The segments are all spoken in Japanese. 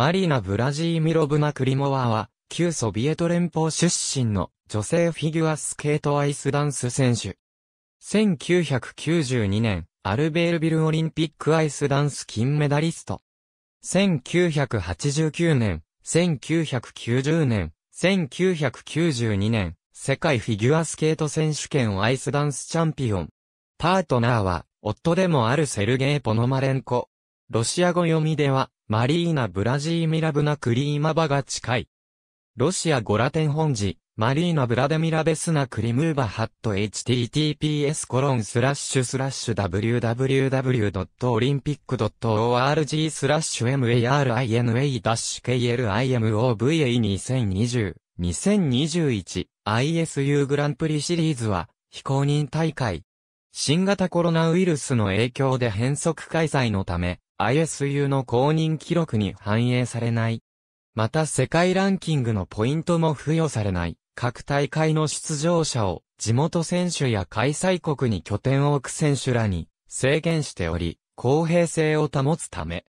マリーナ・ブラジーミロブナ・クリモワは、旧ソビエト連邦出身の女性フィギュアスケートアイスダンス選手。1992年、アルベールビルオリンピックアイスダンス金メダリスト。1989年、1990年、1992年、世界フィギュアスケート選手権アイスダンスチャンピオン。パートナーは、夫でもあるセルゲイ・ポノマレンコ。ロシア語読みでは、マリーナ・ブラジーミラブナ・クリーマバが近い。ロシア語ラテン本字、マリーナ・ブラデミラベスナ・クリムーバ・ハット https コロンスラッシュスラッシュ www.olympic.org スラッシュ m a r i n a k l i m o v a 2 0 2 0 2021 ISU グランプリシリーズは非公認大会。新型コロナウイルスの影響で変則開催のため、ISU の公認記録に反映されない。また世界ランキングのポイントも付与されない。各大会の出場者を地元選手や開催国に拠点を置く選手らに制限しており、公平性を保つため。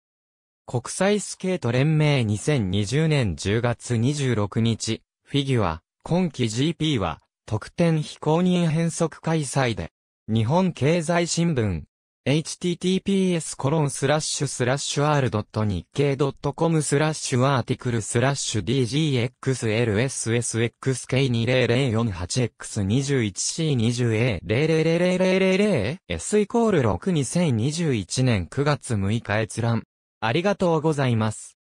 国際スケート連盟2020年10月26日、フィギュア、今季 GP は、特典非公認変則開催で、日本経済新聞、https://r. 日経 .com スラッシュアーティクルスラッシュ d g x l s s x k 2 0 0 4 8 x 2 1 c 2 0 a 0 0 0 0 0 s イコール62021年9月6日閲覧。ありがとうございます。